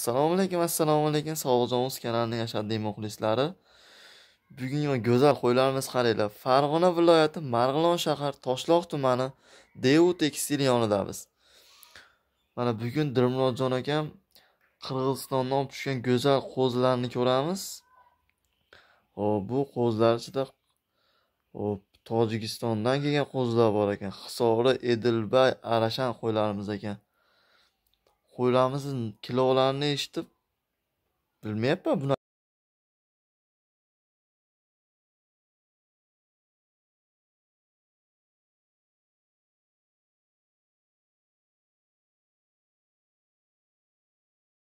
assalomu alaykum assalomu alaykum sog'jon.uz kanalini yashading muxlislari bugungi va go'zal qo'ylarimiz qaranglar farg'ona viloyati marg'ilon shahar toshloq tumani du tekstil yonidamiz mana bugun dirmurodjon akam qirg'izistondan olib tushgan go'zal qo'zlarni ko'ramiz hop bu qo'zlar ichida hop tojikistondan kelgan qo'zlar bor ekan hisori edilbay arashan qo'ylarimiz ekan qo'ylarimizni kilovlarini eshitib bilmayapman